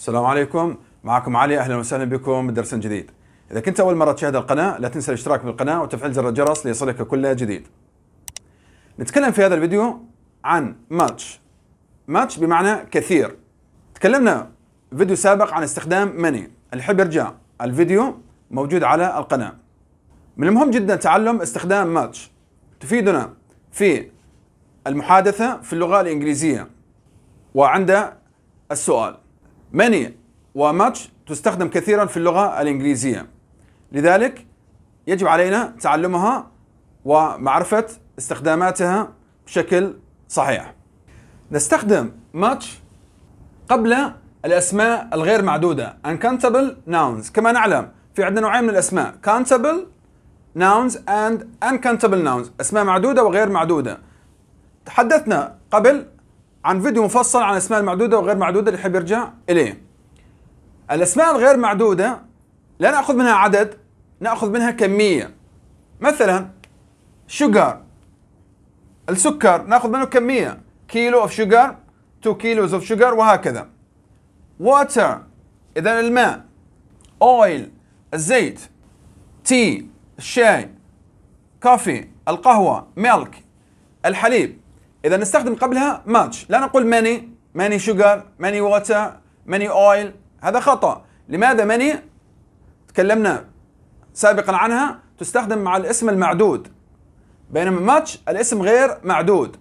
السلام عليكم معكم علي اهلا وسهلا بكم بدرس جديد اذا كنت اول مره تشاهد القناه لا تنسى الاشتراك بالقناه وتفعيل زر الجرس ليصلك كل جديد نتكلم في هذا الفيديو عن ماتش ماتش بمعنى كثير تكلمنا فيديو سابق عن استخدام مني الحب يرجع الفيديو موجود على القناه من المهم جدا تعلم استخدام ماتش تفيدنا في المحادثه في اللغه الانجليزيه وعند السؤال many much تستخدم كثيرا في اللغة الإنجليزية لذلك يجب علينا تعلمها ومعرفة استخداماتها بشكل صحيح نستخدم much قبل الأسماء الغير معدودة uncountable nouns كما نعلم في عندنا نوعين من الأسماء countable nouns and uncountable nouns أسماء معدودة وغير معدودة تحدثنا قبل عن فيديو مفصل عن الاسماء المعدوده وغير معدوده اللي يحب يرجع اليه. الاسماء الغير معدوده لا ناخذ منها عدد ناخذ منها كميه. مثلا شوجر السكر ناخذ منه كميه كيلو اوف شوجر 2 كيلوز اوف شوجر وهكذا. واتر اذا الماء اويل الزيت تي الشاي كوفي القهوه ميلك الحليب اذا نستخدم قبلها ماتش لا نقول ماني ماني شوغر ماني ووتر ماني اويل هذا خطا لماذا ماني تكلمنا سابقا عنها تستخدم مع الاسم المعدود بينما ماتش الاسم غير معدود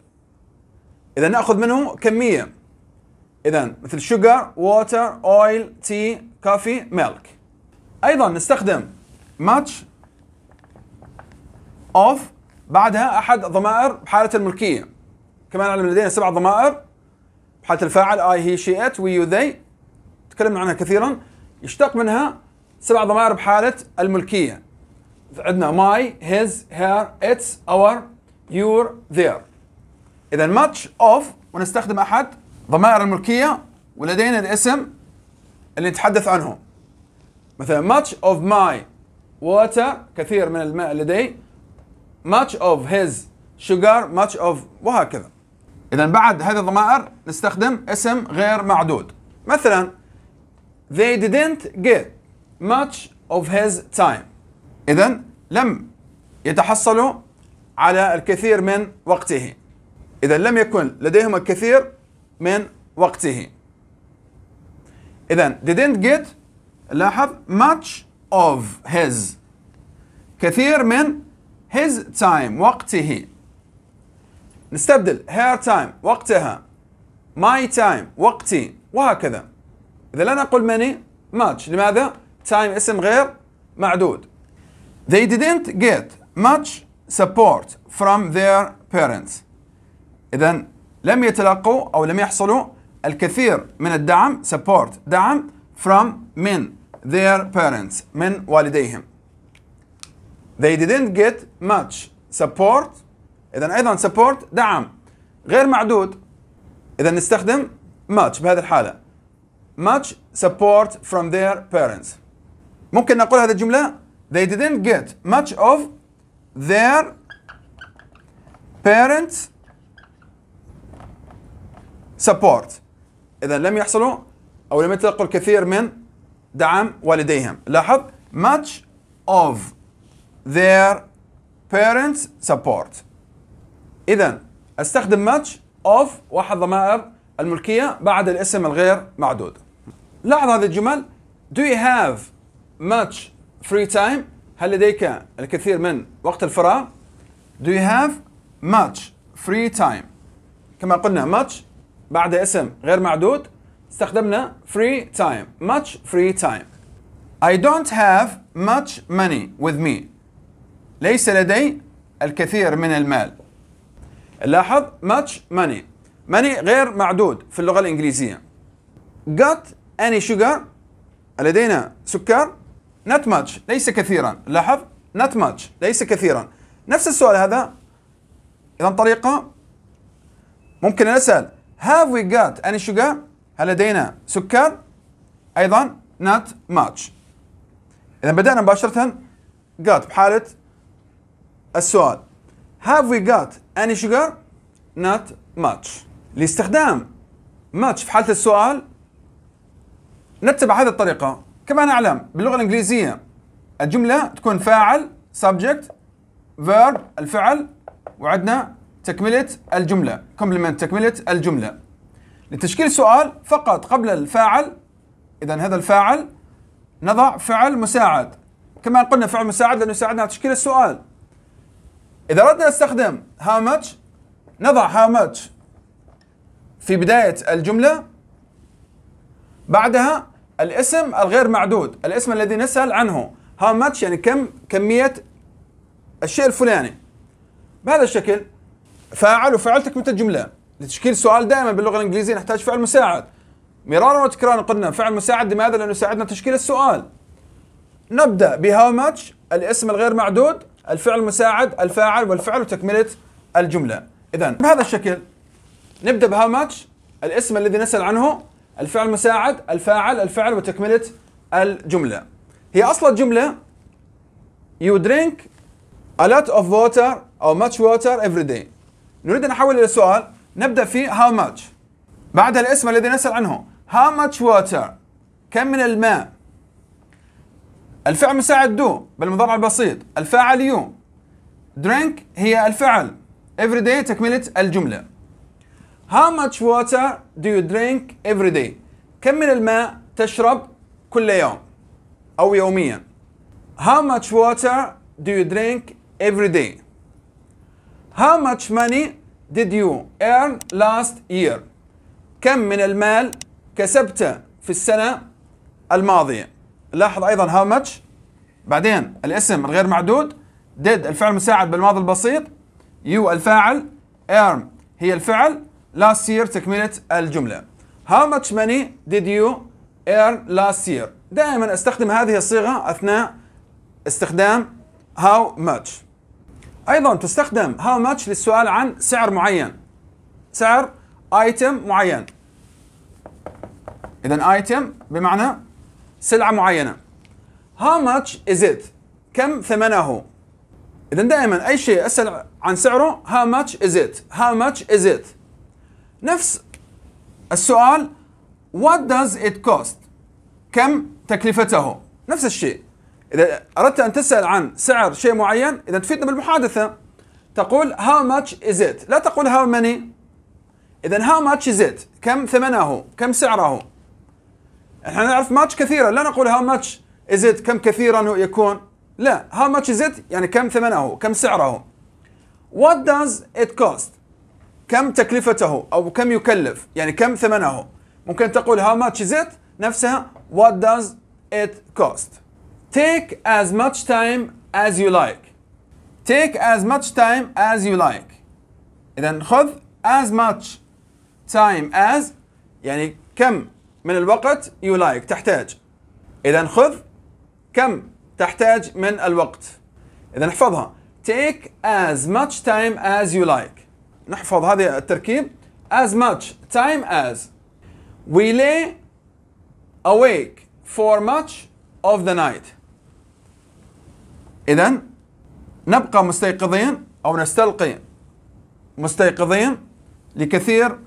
اذا ناخذ منه كميه اذا مثل شوغر ووتر اويل تي كافي ميلك ايضا نستخدم ماتش اوف بعدها احد ضمائر بحاله الملكيه كما نعلم لدينا سبع ضمائر بحالة الفاعل I, he, she, it, we, you, they تكلمنا عنها كثيرا يشتق منها سبع ضمائر بحالة الملكية عندنا my, his, her, its, our, your, their إذا much of ونستخدم أحد ضمائر الملكية ولدينا الاسم اللي نتحدث عنه مثلا much of my water كثير من الماء لدي much of his sugar much of وهكذا اذا بعد هذه الضمائر نستخدم اسم غير معدود مثلا they didn't get much of his time اذا لم يتحصلوا على الكثير من وقته اذا لم يكن لديهم الكثير من وقته اذا didn't get لاحظ much of his كثير من his time وقته نستبدل هير تايم وقتها ماي تايم وقتي وهكذا إذا لا نقول ماني much لماذا؟ تايم اسم غير معدود They didn't get much support from their parents إذا لم يتلقوا أو لم يحصلوا الكثير من الدعم support دعم from من their parents من والديهم They didn't get much support اذا ايضا سبورت دعم غير معدود اذا نستخدم much بهذه الحاله much support from their parents ممكن نقول هذه الجمله they didn't get much of their parents support اذا لم يحصلوا او لم يتلقوا الكثير من دعم والديهم لاحظ much of their parents support اذا استخدم ماتش اوف واحد ضمائر الملكيه بعد الاسم الغير معدود لاحظ هذه الجمل do you have much free time هل لديك الكثير من وقت الفراغ do you have much free time كما قلنا much بعد اسم غير معدود استخدمنا free time much free time I don't have much money with me ليس لدي الكثير من المال لاحظ ماتش ماني ماني غير معدود في اللغة الإنجليزية got any sugar لدينا سكر not much ليس كثيرا لاحظ not much ليس كثيرا نفس السؤال هذا إذا طريقة ممكن نسأل have we got any sugar هل لدينا سكر أيضا not much إذا بدأنا مباشرة got بحالة السؤال Have we got any sugar? Not much. لاستخدام much في حالة السؤال نتبع هذه الطريقة كما نعلم باللغة الإنجليزية الجملة تكون فاعل subject verb الفعل وعندنا تكملة الجملة complement تكملة الجملة لتشكيل سؤال فقط قبل الفاعل إذا هذا الفاعل نضع فعل مساعد كما قلنا فعل مساعد لأنه يساعدنا على تشكيل السؤال إذا أردنا نستخدم how much نضع how much في بداية الجملة بعدها الاسم الغير معدود الاسم الذي نسأل عنه how much يعني كم كمية الشيء الفلاني بهذا الشكل فاعل وفعل تكملة الجملة لتشكيل سؤال دائما باللغة الإنجليزية نحتاج فعل مساعد مرارا وتكرارا قلنا فعل مساعد لماذا؟ لأنه يساعدنا تشكيل السؤال نبدأ ب how much الاسم الغير معدود الفعل المساعد الفاعل والفعل وتكمله الجمله اذا بهذا الشكل نبدا بها ماتش الاسم الذي نسال عنه الفعل المساعد الفاعل الفعل وتكمله الجمله هي أصل الجملة you drink a lot of water او much water every day نريد ان نحول الى سؤال نبدا في how much بعد الاسم الذي نسال عنه how much water كم من الماء الفعل مساعد دو بالمضارع البسيط الفاعل يو drink هي الفعل every day تكملة الجملة How much water do you drink every day كم من الماء تشرب كل يوم أو يوميا How much water do you drink every day How much money did you earn last year كم من المال كسبته في السنة الماضية لاحظ ايضا هاو ماتش بعدين الاسم الغير معدود ديد الفعل مساعد بالماضي البسيط يو الفاعل ارم erm. هي الفعل last year تكملة الجملة how much money did you earn last year دائما استخدم هذه الصيغة أثناء استخدام how much أيضا تستخدم how much للسؤال عن سعر معين سعر item معين إذا item بمعنى سلعة معينة how much is it كم ثمنه إذا دائما أي شيء أسأل عن سعره how much is it how much is it نفس السؤال what does it cost كم تكلفته نفس الشيء إذا أردت أن تسأل عن سعر شيء معين إذا تفيدنا بالمحادثة تقول how much is it لا تقول how many إذا how much is it كم ثمنه كم سعره احنا نعرف ماتش كثيرة لا نقول هاو ماتش از كم كثيرا يكون لا هاو ماتش از يعني كم ثمنه كم سعره وات داز ات كوست كم تكلفته او كم يكلف يعني كم ثمنه ممكن تقول هاو ماتش از نفسها وات داز ات كوست take as much time as you like take as much time as you like اذا خذ as much time as يعني كم من الوقت you like تحتاج إذا خذ كم تحتاج من الوقت إذا احفظها take as much time as you like نحفظ هذه التركيب as much time as we lay awake for much of the night إذا نبقى مستيقظين أو نستلقي مستيقظين لكثير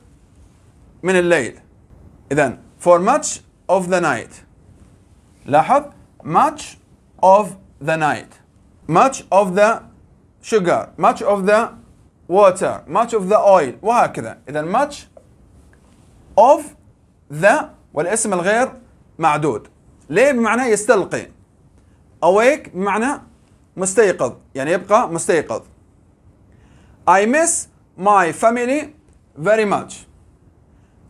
من الليل إذا for much of the night لاحظ much of the night much of the sugar much of the water much of the oil وهكذا إذا much of the والاسم الغير معدود ليه بمعنى يستلقي awake بمعنى مستيقظ يعني يبقى مستيقظ I miss my family very much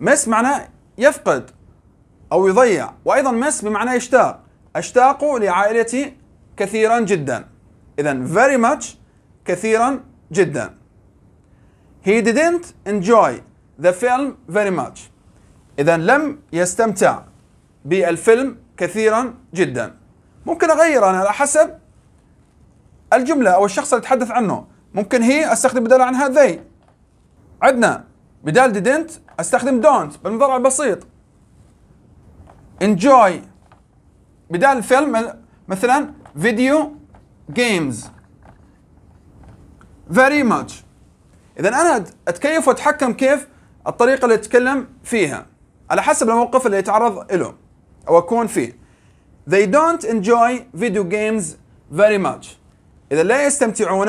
miss معنى يفقد أو يضيع وأيضا مس بمعنى يشتاق أشتاق لعائلتي كثيرا جدا إذا very much كثيرا جدا He didn't enjoy the film very much إذا لم يستمتع بالفيلم كثيرا جدا ممكن أغير أنا على حسب الجملة أو الشخص اللي تحدث عنه ممكن هي أستخدم بدالها عنها they عندنا بدال didn't أستخدم don't بالمضارع البسيط انجوي بدال الفيلم مثلا فيديو جيمز فيري ماتش اذا انا اتكيف واتحكم كيف الطريقه اللي اتكلم فيها على حسب الموقف اللي يتعرض له او اكون فيه they don't enjoy video games very much اذا لا يستمتعون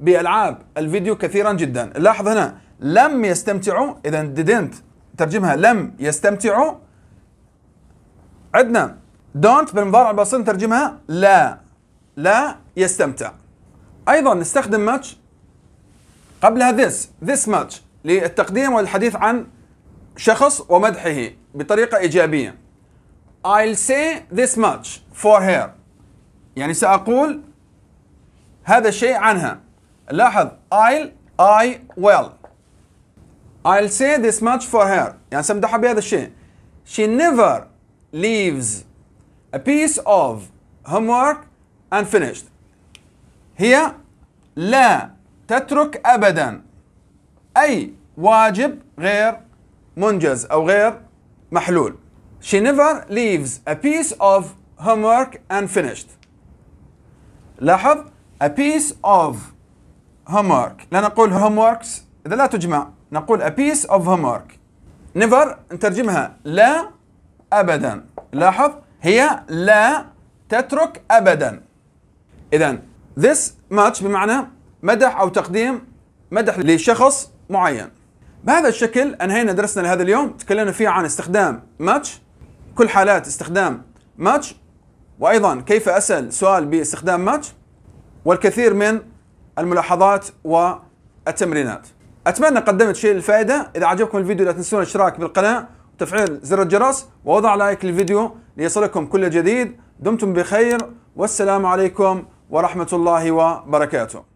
بالعاب الفيديو كثيرا جدا لاحظ هنا لم يستمتعوا اذا didn't ترجمها لم يستمتعوا عندنا دونت بالمضارع البسيط نترجمها لا لا يستمتع ايضا نستخدم ماتش قبلها ذس ذس ماتش للتقديم والحديث عن شخص ومدحه بطريقة إيجابية I'll say this much for her يعني سأقول هذا الشيء عنها لاحظ I'll I will I'll say this much for her يعني سأمدحها بهذا الشيء She never leaves a piece of homework unfinished هي لا تترك أبدا أي واجب غير منجز أو غير محلول She never leaves a piece of homework unfinished لاحظ a piece of homework لا نقول homeworks إذا لا تجمع نقول a piece of homework never نترجمها لا أبدا لاحظ هي لا تترك أبدا إذا this much بمعنى مدح أو تقديم مدح لشخص معين بهذا الشكل أنهينا درسنا لهذا اليوم تكلمنا فيه عن استخدام much كل حالات استخدام much وأيضا كيف أسأل سؤال باستخدام much والكثير من الملاحظات والتمرينات أتمنى قدمت شيء للفائدة إذا عجبكم الفيديو لا تنسون الاشتراك بالقناة تفعيل زر الجرس ووضع لايك للفيديو ليصلكم كل جديد دمتم بخير والسلام عليكم ورحمة الله وبركاته